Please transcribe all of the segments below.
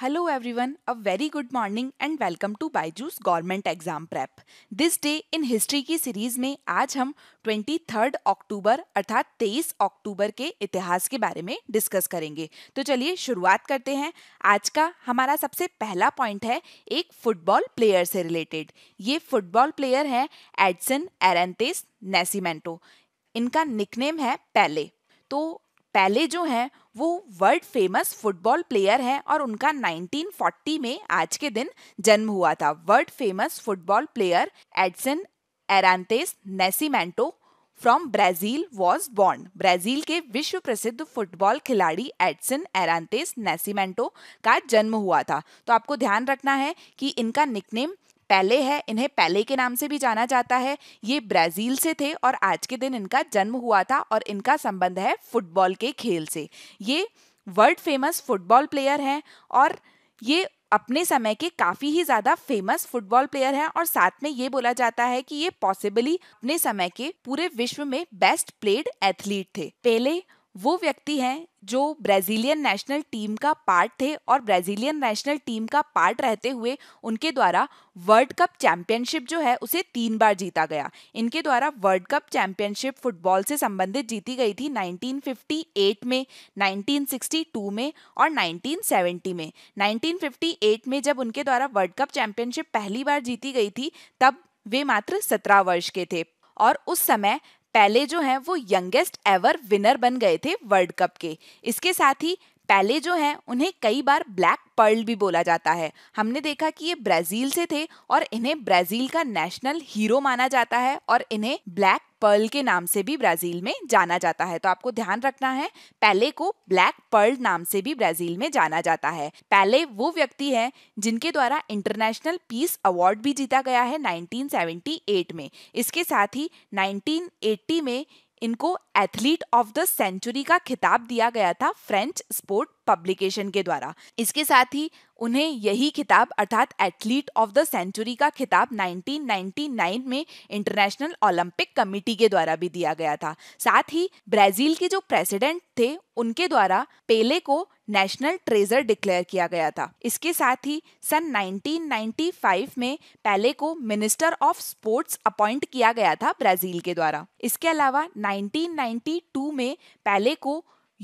Hello everyone, a very good morning and welcome to Byju's Government Exam Prep. This day in history की series में आज हम third October अर्थात 23 अक्टूबर के इतिहास के बारे में डिस्कस करेंगे तो चलिए शुरुआत करते हैं आज का हमारा सबसे पहला पॉइंट है एक फुटबॉल प्लेयर से रिलेटेड ये फुटबॉल प्लेयर है एडसन एरेंतेस नेसीमेंटो इनका निकनेम है पहले तो पहले जो हैं वो वर्ल्ड फेमस फुटबॉल प्लेयर हैं और उनका 1940 में आज के दिन जन्म हुआ था world famous football player Edson Arantes Nascimento from Brazil was born Brazil के विश्व प्रसिद्ध फुटबॉल खिलाड़ी एडसन एरानतेस नेसीमेंटो का जन्म हुआ था तो आपको ध्यान रखना है कि इनका निकनेम पहले है इन्हें पहले के नाम से भी जाना जाता है ये ब्राज़ील से थे और आज के दिन इनका जन्म हुआ था और इनका संबंध है फुटबॉल के खेल से ये वर्ल्ड फेमस फुटबॉल प्लेयर हैं और ये अपने समय के काफ़ी ही ज़्यादा फेमस फुटबॉल प्लेयर हैं और साथ में ये बोला जाता है कि ये पॉसिबली अपने समय के पूरे विश्व में बेस्ट प्लेड एथलीट थे पहले वो व्यक्ति हैं जो ब्राज़ीलियन नेशनल टीम का पार्ट थे और ब्राज़ीलियन नेशनल टीम का पार्ट रहते हुए उनके द्वारा वर्ल्ड कप चैंपियनशिप जो है उसे तीन बार जीता गया इनके द्वारा वर्ल्ड कप चैंपियनशिप फुटबॉल से संबंधित जीती गई थी 1958 में 1962 में और 1970 में 1958 में जब उनके द्वारा वर्ल्ड कप चैंपियनशिप पहली बार जीती गई थी तब वे मात्र सत्रह वर्ष के थे और उस समय पहले जो हैं वो यंगेस्ट एवर विनर बन गए थे वर्ल्ड कप के इसके साथ ही पहले जो हैं उन्हें कई बार ब्लैक पर्ल भी बोला जाता है हमने देखा कि ये ब्राज़ील से थे और इन्हें ब्राज़ील का नेशनल हीरो माना जाता है और इन्हें ब्लैक पर्ल के नाम से भी ब्राज़ील में जाना जाता है तो आपको ध्यान रखना है पहले को ब्लैक पर्ल नाम से भी ब्राज़ील में जाना जाता है पहले वो व्यक्ति है जिनके द्वारा इंटरनेशनल पीस अवार्ड भी जीता गया है 1978 में इसके साथ ही 1980 में इनको एथलीट ऑफ द सेंचुरी का खिताब दिया गया था फ्रेंच स्पोर्ट पब्लिकेशन के द्वारा इसके साथ ही उन्हें यही खिताब अर्थात एथलीट ऑफ द सेंचुरी का खिताब 1999 में इंटरनेशनल ओलंपिक कमेटी के द्वारा भी दिया गया था साथ ही ब्राजील के जो प्रेसिडेंट थे उनके द्वारा पेले को नेशनल ट्रेजर डिक्लेयर किया गया था इसके साथ ही सन 1995 में पहले को मिनिस्टर ऑफ स्पोर्ट्स अपॉइंट किया गया था ब्राजील के द्वारा इसके अलावा 1992 में पहले को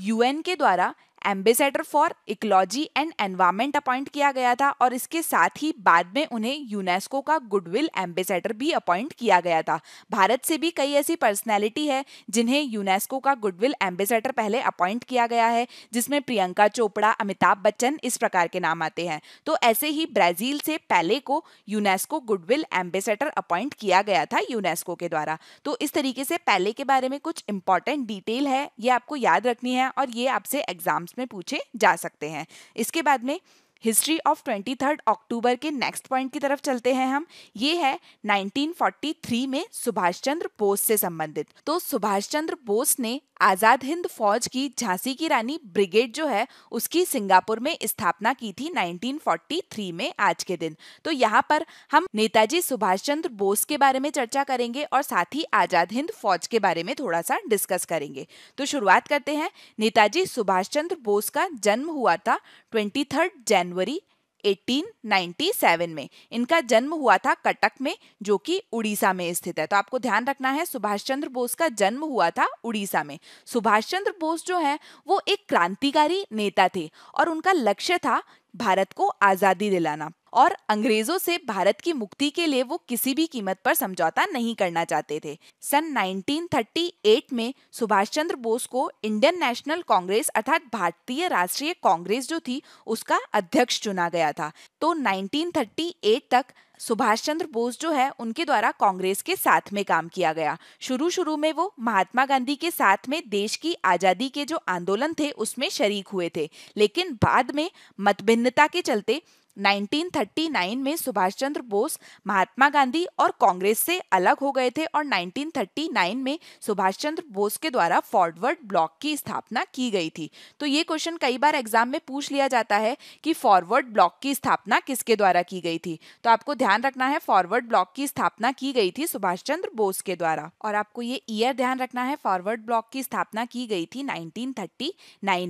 यूएन के द्वारा ambassador for ecology and environment appoint किया गया था और इसके साथ ही बाद में उन्हें यूनेस्को का गुडविल एम्बेसडर भी अपॉइंट किया गया था भारत से भी कई ऐसी पर्सनैलिटी है जिन्हें यूनेस्को का गुडविल एम्बेसडर पहले अपॉइंट किया गया है जिसमें प्रियंका चोपड़ा अमिताभ बच्चन इस प्रकार के नाम आते हैं तो ऐसे ही ब्राजील से पहले को यूनेस्को गुडविल एम्बेसडर अपॉइंट किया गया था यूनेस्को के द्वारा तो इस तरीके से पहले के बारे में कुछ इंपॉर्टेंट डिटेल है ये आपको याद रखनी है और ये आपसे एग्जाम्स टेस्ट में पूछे जा सकते हैं इसके बाद में history of twenty third October के नेक्स्ट पॉइंट की तरफ चलते हैं हम ये है 1943 में सुभाष चंद्र बोस से संबंधित तो सुभाष चंद्र बोस ने आज़ाद हिंद फौज की झांसी की रानी ब्रिगेड जो है उसकी सिंगापुर में स्थापना की थी 1943 में आज के दिन तो यहाँ पर हम नेताजी सुभाष चंद्र बोस के बारे में चर्चा करेंगे और साथ ही आज़ाद हिंद फौज के बारे में थोड़ा सा डिस्कस करेंगे तो शुरुआत करते हैं नेताजी सुभाष चंद्र बोस का जन्म हुआ था ट्वेंटी जनवरी 1897 में इनका जन्म हुआ था कटक में जो कि उड़ीसा में स्थित है तो आपको ध्यान रखना है सुभाष चंद्र बोस का जन्म हुआ था उड़ीसा में सुभाष चंद्र बोस जो है वो एक क्रांतिकारी नेता थे और उनका लक्ष्य था भारत को आज़ादी दिलाना और अंग्रेजों से भारत की मुक्ति के लिए वो किसी भी कीमत पर समझौता नहीं करना चाहते थे सन 1938 में सुभाष चंद्र बोस को इंडियन नेशनल कांग्रेस अर्थात भारतीय राष्ट्रीय कांग्रेस जो थी उसका अध्यक्ष चुना गया था तो 1938 तक सुभाष चंद्र बोस जो है उनके द्वारा कांग्रेस के साथ में काम किया गया शुरू शुरू में वो महात्मा गांधी के साथ में देश की आज़ादी के जो आंदोलन थे उसमें शरीक हुए थे लेकिन बाद में मतभिन्नता के चलते 1939 में सुभाष चंद्र बोस महात्मा गांधी और कांग्रेस से अलग हो गए थे और 1939 में सुभाष चंद्र बोस के द्वारा फॉरवर्ड ब्लॉक की स्थापना की गई थी तो ये क्वेश्चन कई बार एग्जाम में पूछ लिया जाता है कि फॉरवर्ड ब्लॉक की स्थापना किसके द्वारा की गई थी तो आपको ध्यान रखना है फॉरवर्ड ब्लॉक की स्थापना की गई थी सुभाष चंद्र बोस के द्वारा और आपको ये ईयर ध्यान रखना है फॉरवर्ड ब्लॉक की स्थापना की गई थी नाइनटीन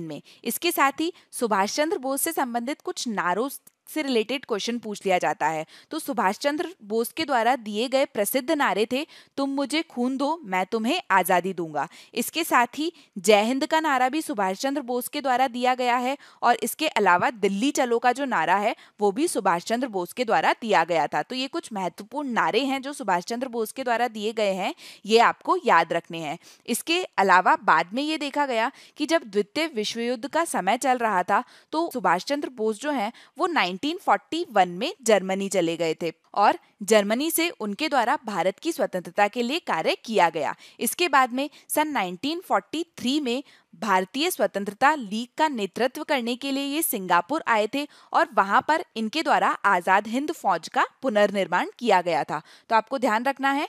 में इसके साथ ही सुभाष चंद्र बोस से संबंधित कुछ नारों से रिलेटेड क्वेश्चन पूछ लिया जाता है तो सुभाष चंद्र बोस के द्वारा दिए गए प्रसिद्ध नारे थे तुम मुझे खून दो मैं तुम्हें आज़ादी दूंगा इसके साथ ही जय हिंद का नारा भी सुभाष चंद्र बोस के द्वारा दिया गया है और इसके अलावा दिल्ली चलो का जो नारा है वो भी सुभाष चंद्र बोस के द्वारा दिया गया था तो ये कुछ महत्वपूर्ण नारे हैं जो सुभाष चंद्र बोस के द्वारा दिए गए हैं ये आपको याद रखने हैं इसके अलावा बाद में ये देखा गया कि जब द्वितीय विश्व युद्ध का समय चल रहा था तो सुभाष चंद्र बोस जो हैं वो नाइन 1941 में जर्मनी चले गए थे और जर्मनी से उनके द्वारा भारत की स्वतंत्रता के लिए कार्य किया गया इसके बाद में सन 1943 में भारतीय स्वतंत्रता लीग का नेतृत्व करने के लिए ये सिंगापुर आए थे और वहां पर इनके द्वारा आज़ाद हिंद फौज का पुनर्निर्माण किया गया था तो आपको ध्यान रखना है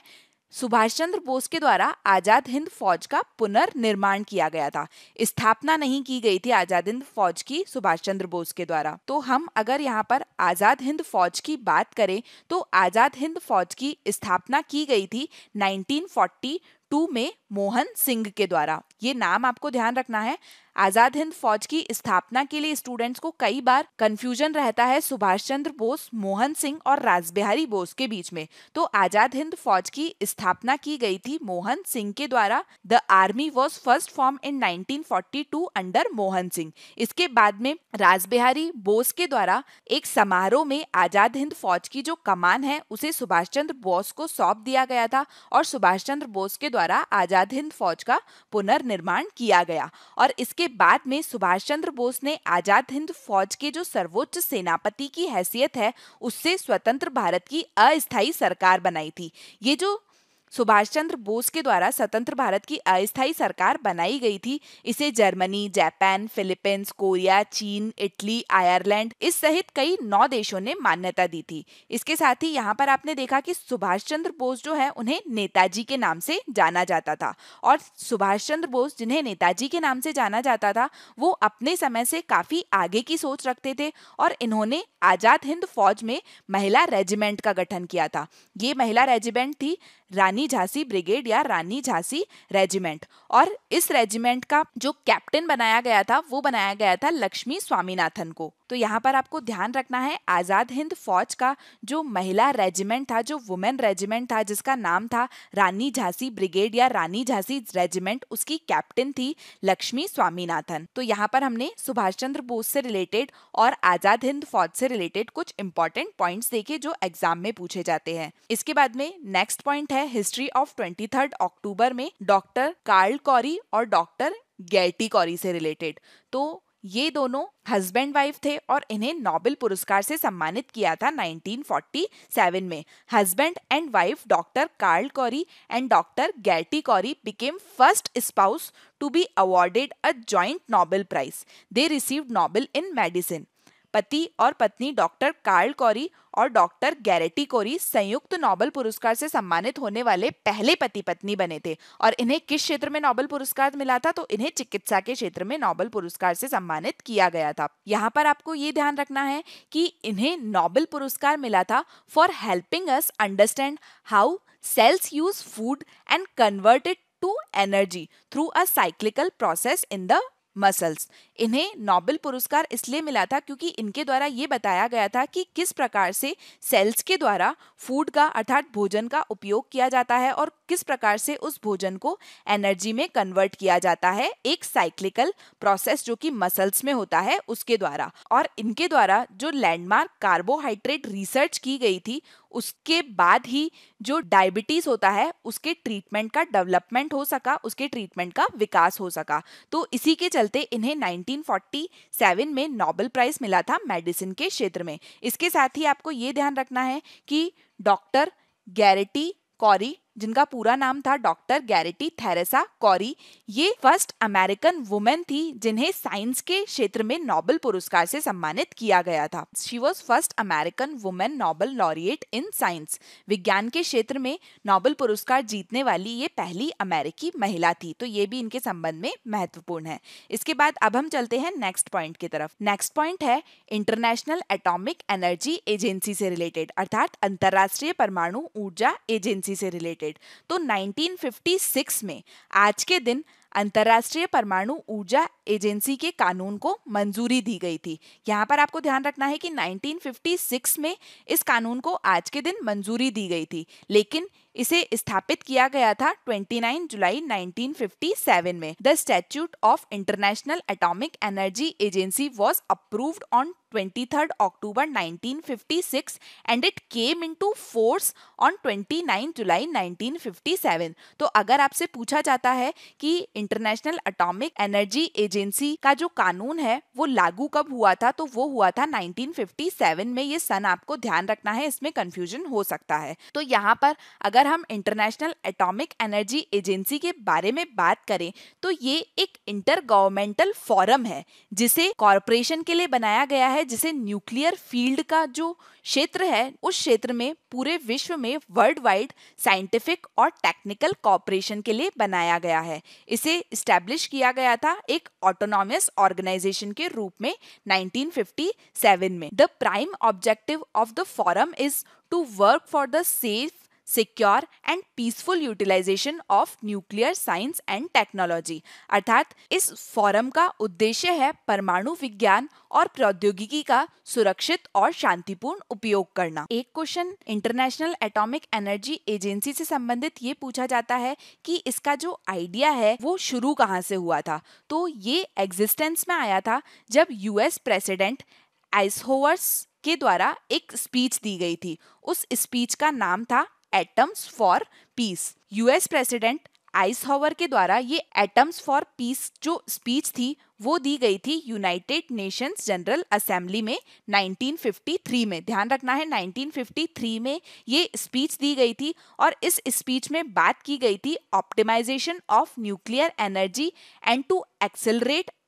सुभाष चंद्र बोस के द्वारा आजाद हिंद फौज का पुनर्निर्माण किया गया था स्थापना नहीं की गई थी आजाद हिंद फौज की सुभाष चंद्र बोस के द्वारा तो हम अगर यहाँ पर आजाद हिंद फौज की बात करें तो आजाद हिंद फौज की स्थापना की गई थी 1940 टू में मोहन सिंह के द्वारा ये नाम आपको ध्यान रखना है आजाद हिंद फौज की स्थापना के लिए स्टूडेंट्स को कई बार कंफ्यूजन रहता है सुभाष चंद्र बोस मोहन सिंह और राजबिहारी बोस के बीच में तो आजाद हिंद फौज की स्थापना की गई थी मोहन सिंह के द्वारा the army was first form in 1942 under Mohan Singh इसके बाद में राजबिहारी बोस के द्वारा एक समारोह में आजाद हिंद फौज की जो कमान है उसे सुभाष चंद्र बोस को सौंप दिया गया था और सुभाष चंद्र बोस के द्वारा आज़ाद हिंद फौज का पुनर्निर्माण किया गया और इसके बाद में सुभाष चंद्र बोस ने आज़ाद हिंद फौज के जो सर्वोच्च सेनापति की हैसियत है उससे स्वतंत्र भारत की अस्थायी सरकार बनाई थी ये जो सुभाष चंद्र बोस के द्वारा स्वतंत्र भारत की अस्थायी सरकार बनाई गई थी इसे Germany Japan Philippines Korea China Italy Ireland इस सहित कई नौ देशों ने मान्यता दी थी इसके साथ ही यहाँ पर आपने देखा कि सुभाष चंद्र बोस जो है उन्हें नेताजी के नाम से जाना जाता था और सुभाष चंद्र बोस जिन्हें नेताजी के नाम से जाना जाता था वो अपने समय से काफी आगे की सोच रखते थे और इन्होंने आजाद हिंद फौज में महिला रेजिमेंट का गठन किया था ये महिला रेजिमेंट थी रानी झांसी ब्रिगेड या रानी झांसी रेजिमेंट और इस रेजिमेंट का जो कैप्टन बनाया गया था वो बनाया गया था लक्ष्मी स्वामीनाथन को तो यहाँ पर आपको ध्यान रखना है आज़ाद हिंद फौज का जो महिला रेजिमेंट था जो वुमेन रेजिमेंट था जिसका नाम था रानी झांसी ब्रिगेड या रानी झांसी रेजिमेंट उसकी कैप्टन थी लक्ष्मी स्वामीनाथन तो यहाँ पर हमने सुभाष चंद्र बोस से रिलेटेड और आज़ाद हिंद फौज से रिलेटेड कुछ इंपॉर्टेंट पॉइंट देखे जो एग्जाम में पूछे जाते हैं इसके बाद में नेक्स्ट पॉइंट है है history of twenty third October में डॉक्टर कार्ल कॉरी और डॉक्टर गैटी कॉरी से रिलेटेड तो ये दोनों हस्बैंड वाइफ थे और इन्हें नोबेल पुरस्कार से सम्मानित किया था 1947 में husband and wife doctor Carl Cori and doctor गैटी Cori became first spouse to be awarded a joint Nobel prize they received Nobel in medicine पति और पत्नी डॉक्टर कार्ल कॉरी और डॉक्टर गैरेटी कोरी संयुक्त नोबेल पुरस्कार से सम्मानित होने वाले पहले पति पत्नी बने थे और इन्हें किस क्षेत्र में नोबेल पुरस्कार मिला था तो इन्हें चिकित्सा के क्षेत्र में नोबेल पुरस्कार से सम्मानित किया गया था यहाँ पर आपको ये ध्यान रखना है कि इन्हें नोबेल पुरस्कार मिला था for helping us understand how cells use food and converted to energy through a cyclical process in the muscles इन्हें नोबेल पुरस्कार इसलिए मिला था क्योंकि इनके द्वारा ये बताया गया था कि किस प्रकार से सेल्स के द्वारा फूड का अर्थात भोजन का उपयोग किया जाता है और किस प्रकार से उस भोजन को एनर्जी में कन्वर्ट किया जाता है एक साइक्लिकल प्रोसेस जो कि मसल्स में होता है उसके द्वारा और इनके द्वारा जो लैंडमार्क कार्बोहाइड्रेट रिसर्च की गई थी उसके बाद ही जो डायबिटीज होता है उसके ट्रीटमेंट का डेवलपमेंट हो सका उसके ट्रीटमेंट का विकास हो सका तो इसी के चलते इन्हें 1947 में नोबेल प्राइज मिला था मेडिसिन के क्षेत्र में इसके साथ ही आपको ये ध्यान रखना है कि डॉक्टर गैरेटी कॉरी जिनका पूरा नाम था डॉक्टर गैरिटी थेरेसा कॉरी ये फर्स्ट अमेरिकन वुमेन थी जिन्हें साइंस के क्षेत्र में नोबेल पुरस्कार से सम्मानित किया गया था she was first American women Nobel laureate in science विज्ञान के क्षेत्र में नोबेल पुरस्कार जीतने वाली ये पहली अमेरिकी महिला थी तो ये भी इनके संबंध में महत्वपूर्ण है इसके बाद अब हम चलते हैं नेक्स्ट पॉइंट की तरफ नेक्स्ट पॉइंट है इंटरनेशनल एटॉमिक एनर्जी एजेंसी से रिलेटेड अर्थात अंतर्राष्ट्रीय परमाणु ऊर्जा एजेंसी से रिलेटेड तो 1956 में आज के दिन अंतर्राष्ट्रीय परमाणु ऊर्जा एजेंसी के कानून को मंजूरी दी गई थी यहाँ पर आपको ध्यान रखना है कि 1956 में इस कानून को आज के दिन मंजूरी दी गई थी लेकिन इसे स्थापित किया गया था 29 जुलाई 1957 में the statute of international atomic energy agency was approved on 23 October 1956 and it came into force on 29 जुलाई 1957. तो अगर आपसे पूछा जाता है कि इंटरनेशनल अटोमिक एनर्जी एजेंसी का जो कानून है वो लागू कब हुआ था तो वो हुआ था 1957 में ये सन आपको ध्यान रखना है इसमें कंफ्यूजन हो सकता है तो यहाँ पर अगर हम इंटरनेशनल एटॉमिक एनर्जी एजेंसी के बारे में बात करें तो ये एक इंटर गवर्नमेंटल फॉरम है जिसे कॉरपोरेशन के लिए बनाया गया है जिसे न्यूक्लियर फील्ड का जो क्षेत्र है उस क्षेत्र में पूरे विश्व में वर्ल्ड वाइड साइंटिफिक और टेक्निकल कॉपरेशन के लिए बनाया गया है इसे स्टैब्लिश किया गया था एक ऑटोनॉमस ऑर्गेनाइजेशन के रूप में 1957 में the prime objective of the forum is to work for the safe secure and peaceful utilisation of nuclear science and technology अर्थात इस फोरम का उद्देश्य है परमाणु विज्ञान और प्रौद्योगिकी का सुरक्षित और शांतिपूर्ण उपयोग करना एक question international atomic energy agency से संबंधित ये पूछा जाता है कि इसका जो आइडिया है वो शुरू कहाँ से हुआ था तो ये एग्जिस्टेंस में आया था जब यूएस प्रेसिडेंट आइसहोवर्स के द्वारा एक स्पीच दी गई थी उस स्पीच का नाम था atoms for peace US president Eisenhower के द्वारा ये एटम्स फॉर पीस जो स्पीच थी वो दी गई थी यूनाइटेड नेशंस जनरल असेंबली में 1953 में ध्यान रखना है 1953 में ये स्पीच दी गई थी और इस स्पीच में बात की गई थी optimisation of nuclear energy and to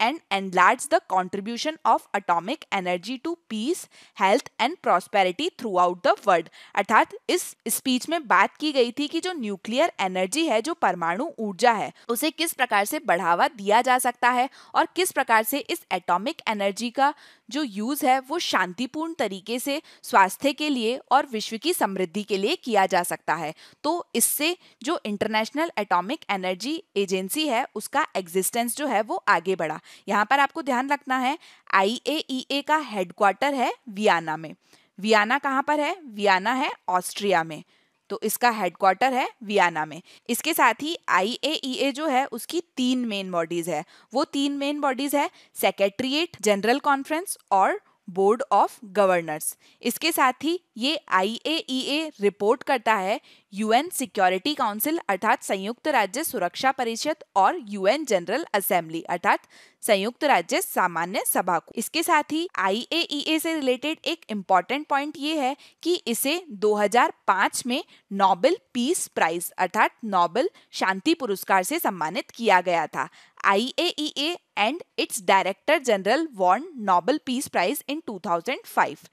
and enlarge the contribution of atomic energy to peace health and prosperity throughout the world अर्थात इस स्पीच में बात की गई थी कि जो न्यूक्लियर एनर्जी है जो परमाणु ऊर्जा है उसे किस प्रकार से बढ़ावा दिया जा सकता है और किस प्रकार से इस एटॉमिक एनर्जी का जो यूज़ है वो शांतिपूर्ण तरीके से स्वास्थ्य के लिए और विश्व की समृद्धि के लिए किया जा सकता है तो इससे जो इंटरनेशनल एटॉमिक एनर्जी एजेंसी है उसका एग्जिस्टेंस जो है वो आगे बढ़ा यहाँ पर आपको ध्यान रखना है आई e का हेडक्वार्टर है वियाना में वियाना कहाँ पर है वियाना है ऑस्ट्रिया में तो इसका हेडक्वार्टर है वियना में इसके साथ ही आई e जो है उसकी तीन मेन बॉडीज है वो तीन मेन बॉडीज है सेक्रेटरिएट जनरल कॉन्फ्रेंस और बोर्ड ऑफ गवर्नर्स इसके साथ ही ये आई रिपोर्ट e करता है यूएन सिक्योरिटी काउंसिल अर्थात संयुक्त राज्य सुरक्षा परिषद और यूएन जनरल असेंबली अर्थात संयुक्त राज्य सामान्य सभा को इसके साथ ही आई e से रिलेटेड एक इम्पॉर्टेंट पॉइंट ये है कि इसे 2005 में नोबेल पीस प्राइज अर्थात नोबेल शांति पुरस्कार से सम्मानित किया गया था I and its director general won Nobel peace prize in 2005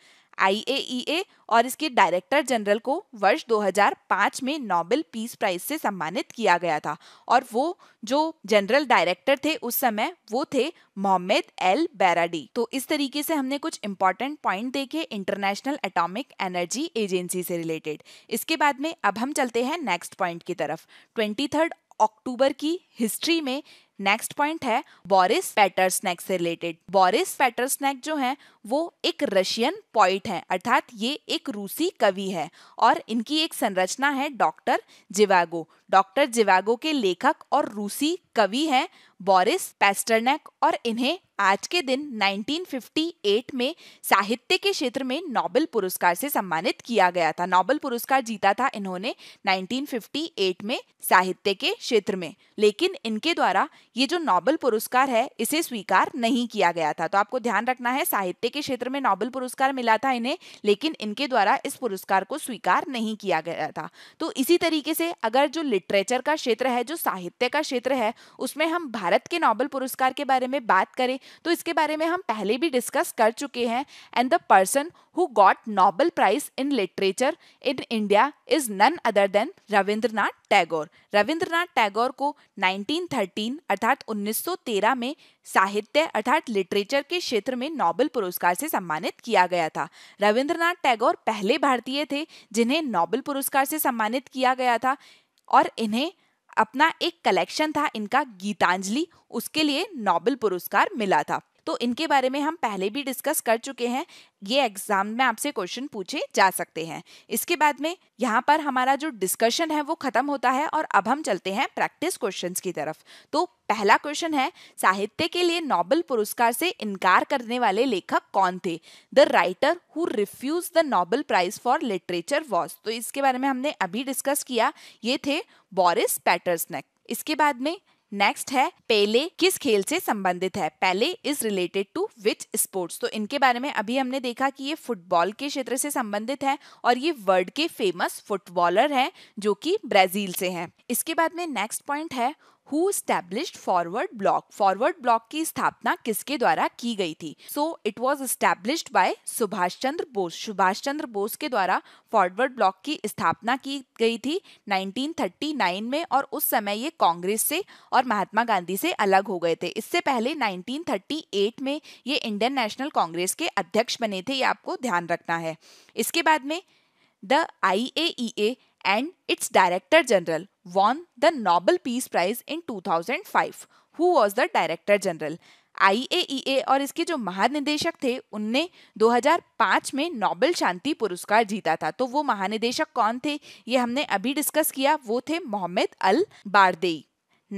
I e और इसके डायरेक्टर जनरल को वर्ष 2005 में नोबेल पीस प्राइज से सम्मानित किया गया था और वो जो जनरल डायरेक्टर थे उस समय वो थे मोहम्मद एल बैराडी तो इस तरीके से हमने कुछ इंपॉर्टेंट पॉइंट देखे इंटरनेशनल एटॉमिक एनर्जी एजेंसी से रिलेटेड इसके बाद में अब हम चलते हैं नेक्स्ट पॉइंट की तरफ ट्वेंटी अक्टूबर की हिस्ट्री में नेक्स्ट पॉइंट है बोरिस स्नेक से रिलेटेड बोरिस स्नेक जो है वो एक रशियन पॉइट है अर्थात ये एक रूसी कवि है और इनकी एक संरचना है डॉक्टर जिवागो डॉक्टर जिवागो के लेखक और रूसी कवि हैं बोरिस पेस्टरनेक और इन्हें आज के दिन 1958 में साहित्य के क्षेत्र में नोबेल पुरस्कार से सम्मानित किया गया था नोबेल पुरस्कार जीता था इन्होंने 1958 में साहित्य के क्षेत्र में लेकिन इनके द्वारा ये जो नोबेल पुरस्कार है इसे स्वीकार नहीं किया गया था तो आपको ध्यान रखना है साहित्य के क्षेत्र में नोबेल पुरस्कार मिला था इन्हें लेकिन इनके द्वारा इस पुरस्कार को स्वीकार नहीं किया गया था तो इसी तरीके से अगर जो लिटरेचर का क्षेत्र है जो साहित्य का क्षेत्र है उसमें हम भारत के नोबल पुरस्कार के बारे में बात करें तो इसके बारे में हम पहले भी डिस्कस कर चुके हैं and the person who got Nobel prize in literature in India is none other than Rabindranath Tagore Rabindranath Tagore को 1913 अर्थात 1913 में साहित्य अर्थात लिटरेचर के क्षेत्र में नोबेल पुरस्कार से सम्मानित किया गया था रविंद्रनाथ टैगोर पहले भारतीय थे जिन्हें नोबेल पुरस्कार से सम्मानित किया गया था और इन्हें अपना एक कलेक्शन था इनका गीतांजलि उसके लिए नोबेल पुरस्कार मिला था तो इनके बारे में हम पहले भी डिस्कस कर चुके हैं ये एग्जाम में आपसे क्वेश्चन पूछे जा सकते हैं इसके बाद में यहाँ पर हमारा जो डिस्कशन है वो खत्म होता है और अब हम चलते हैं प्रैक्टिस क्वेश्चन की तरफ तो पहला क्वेश्चन है साहित्य के लिए नोबेल पुरस्कार से इनकार करने वाले लेखक कौन थे the writer who refuse the Nobel prize for literature was तो इसके बारे में हमने अभी डिस्कस किया ये थे बॉरिस पैटर्सनेक इसके बाद में नेक्स्ट है पेले किस खेल से संबंधित है Pele is related to which sports तो इनके बारे में अभी हमने देखा कि ये फुटबॉल के क्षेत्र से संबंधित है और ये वर्ल्ड के फेमस फुटबॉलर हैं जो कि ब्राजील से हैं इसके बाद में नेक्स्ट पॉइंट है who established forward bloc forward bloc की स्थापना किसके द्वारा की गई थी so it was established by Subhash Chandra Bose Subhash Chandra Bose के द्वारा फॉरवर्ड ब्लॉक की स्थापना की गई थी 1939 में और उस समय ये कांग्रेस से और महात्मा गांधी से अलग हो गए थे इससे पहले 1938 में ये इंडियन नेशनल कांग्रेस के अध्यक्ष बने थे ये आपको ध्यान रखना है इसके बाद में the I and its Director General won the Nobel Peace Prize in 2005. Who was the Director General? IAEA e और इसके जो महानिदेशक थे उनने 2005 में नोबेल शांति पुरस्कार जीता था तो वो महानिदेशक कौन थे ये हमने अभी डिस्कस किया वो थे Mohamed ElBaradei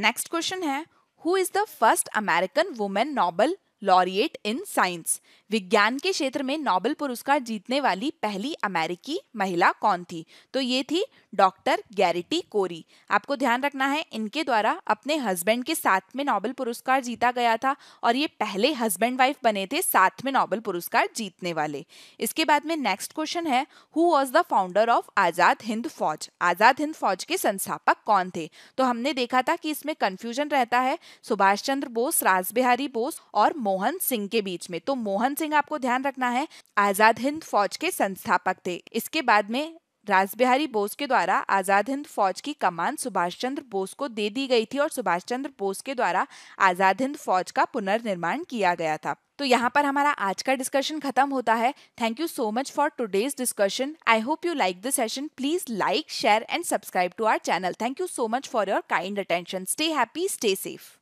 next question है who is the first American women Nobel laureate in science विज्ञान के क्षेत्र में नोबेल पुरस्कार जीतने वाली पहली अमेरिकी महिला कौन थी तो ये थी डॉक्टर गैरिटी कोरी आपको ध्यान रखना है इनके द्वारा अपने हस्बैंड के साथ में नोबेल पुरस्कार जीता गया था और ये पहले हस्बैंड वाइफ बने थे साथ में नोबेल पुरस्कार जीतने वाले इसके बाद में नेक्स्ट क्वेश्चन है who was the founder of Azad Hind Fauj Azad Hind फौज के संस्थापक कौन थे तो हमने देखा था कि इसमें कन्फ्यूजन रहता है सुभाष चंद्र बोस राज बिहारी बोस और मोहन सिंह के बीच में तो मोहन सिंह आपको ध्यान रखना है आजाद हिंद फौज के संस्थापक थे इसके बाद में राज बिहारी बोस के द्वारा आजाद हिंद फौज की कमान सुभाष चंद्र बोस को दे दी गई थी और सुभाष चंद्र बोस के द्वारा आजाद हिंद फौज का पुनर्निर्माण किया गया था तो यहाँ पर हमारा आज का डिस्कशन खत्म होता है thank you so much for today's discussion I hope you like the session please like share and subscribe to our channel thank you so much for your kind attention stay happy stay safe